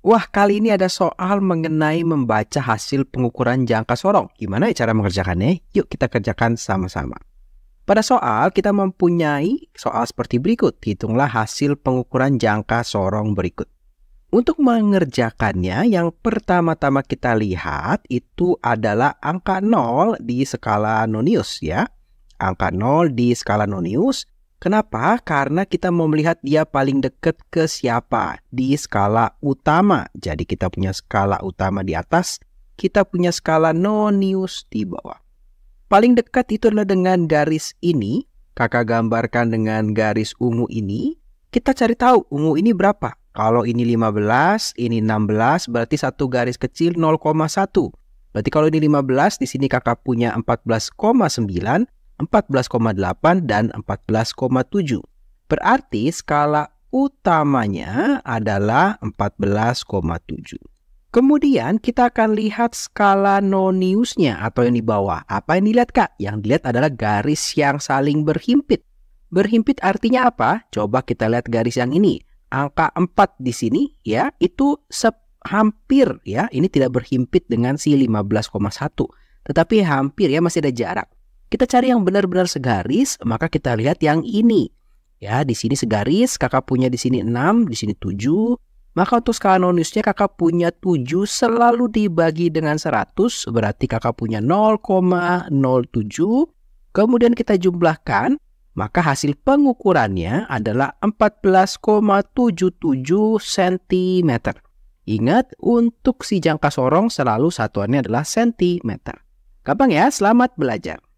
Wah, kali ini ada soal mengenai membaca hasil pengukuran jangka sorong. Gimana ya cara mengerjakannya? Yuk kita kerjakan sama-sama. Pada soal, kita mempunyai soal seperti berikut. Hitunglah hasil pengukuran jangka sorong berikut. Untuk mengerjakannya, yang pertama-tama kita lihat itu adalah angka 0 di skala nonius ya. Angka 0 di skala nonius Kenapa? Karena kita mau melihat dia paling dekat ke siapa di skala utama. Jadi kita punya skala utama di atas, kita punya skala nonius di bawah. Paling dekat itu adalah dengan garis ini. Kakak gambarkan dengan garis ungu ini. Kita cari tahu ungu ini berapa. Kalau ini 15, ini 16, berarti satu garis kecil 0,1. Berarti kalau ini 15, di sini kakak punya 14,9. 14,8 dan 14,7. Berarti skala utamanya adalah 14,7. Kemudian kita akan lihat skala noniusnya atau yang di bawah. Apa yang dilihat kak? Yang dilihat adalah garis yang saling berhimpit. Berhimpit artinya apa? Coba kita lihat garis yang ini. Angka 4 di sini ya itu hampir ya ini tidak berhimpit dengan si 15,1. Tetapi hampir ya masih ada jarak. Kita cari yang benar-benar segaris, maka kita lihat yang ini. Ya, di sini segaris, kakak punya di sini 6, di sini 7. Maka untuk skala noniusnya kakak punya 7 selalu dibagi dengan 100, berarti kakak punya 0,07. Kemudian kita jumlahkan, maka hasil pengukurannya adalah 14,77 cm. Ingat, untuk si jangka sorong selalu satuannya adalah cm. Gampang ya, selamat belajar.